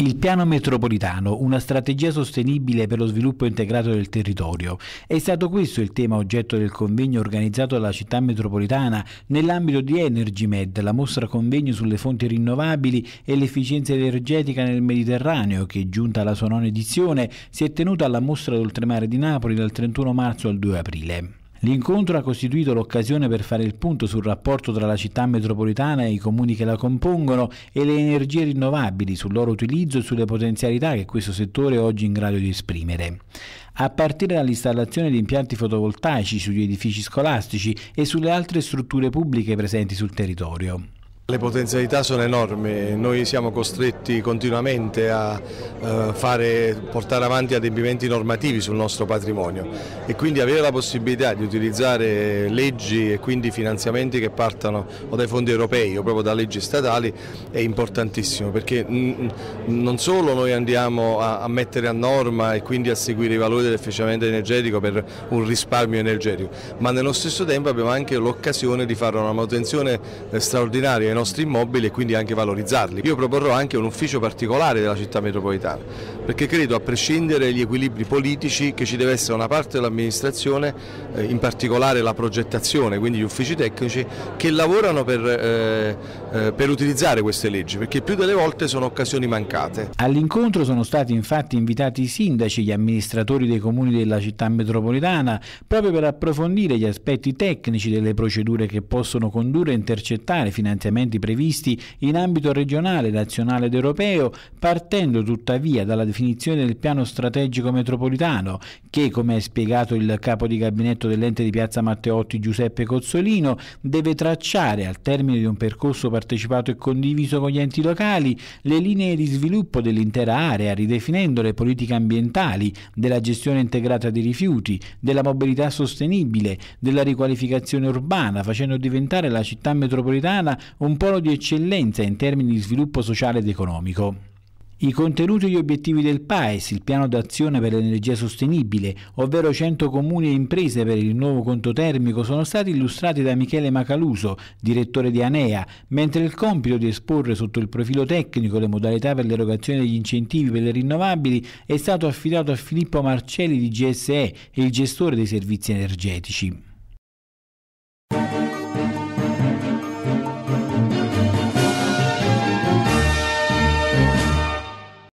Il piano metropolitano, una strategia sostenibile per lo sviluppo integrato del territorio. È stato questo il tema oggetto del convegno organizzato dalla città metropolitana nell'ambito di EnergyMed, la mostra convegno sulle fonti rinnovabili e l'efficienza energetica nel Mediterraneo che, giunta alla sua nona edizione, si è tenuta alla mostra d'oltremare di Napoli dal 31 marzo al 2 aprile. L'incontro ha costituito l'occasione per fare il punto sul rapporto tra la città metropolitana e i comuni che la compongono e le energie rinnovabili, sul loro utilizzo e sulle potenzialità che questo settore è oggi in grado di esprimere. A partire dall'installazione di impianti fotovoltaici sugli edifici scolastici e sulle altre strutture pubbliche presenti sul territorio. Le potenzialità sono enormi, noi siamo costretti continuamente a eh, fare, portare avanti adempimenti normativi sul nostro patrimonio e quindi avere la possibilità di utilizzare leggi e quindi finanziamenti che partano o dai fondi europei o proprio da leggi statali è importantissimo perché non solo noi andiamo a, mettere a norma e quindi a seguire i valori dell'efficientamento energetico per un risparmio energetico, ma nello stesso tempo abbiamo anche l'occasione di fare una manutenzione eh, straordinaria nostri immobili e quindi anche valorizzarli. Io proporrò anche un ufficio particolare della città metropolitana perché credo a prescindere dagli equilibri politici che ci deve essere una parte dell'amministrazione, eh, in particolare la progettazione, quindi gli uffici tecnici, che lavorano per, eh, eh, per utilizzare queste leggi, perché più delle volte sono occasioni mancate. All'incontro sono stati infatti invitati i sindaci, gli amministratori dei comuni della città metropolitana, proprio per approfondire gli aspetti tecnici delle procedure che possono condurre e intercettare finanziamenti previsti in ambito regionale, nazionale ed europeo, partendo tuttavia dalla definizione definizione del piano strategico metropolitano che, come ha spiegato il capo di gabinetto dell'ente di Piazza Matteotti Giuseppe Cozzolino, deve tracciare al termine di un percorso partecipato e condiviso con gli enti locali le linee di sviluppo dell'intera area, ridefinendo le politiche ambientali, della gestione integrata dei rifiuti, della mobilità sostenibile, della riqualificazione urbana, facendo diventare la città metropolitana un polo di eccellenza in termini di sviluppo sociale ed economico. I contenuti e gli obiettivi del PAES, il piano d'azione per l'energia sostenibile, ovvero 100 comuni e imprese per il nuovo conto termico, sono stati illustrati da Michele Macaluso, direttore di Anea, mentre il compito di esporre sotto il profilo tecnico le modalità per l'erogazione degli incentivi per le rinnovabili è stato affidato a Filippo Marcelli di GSE, il gestore dei servizi energetici.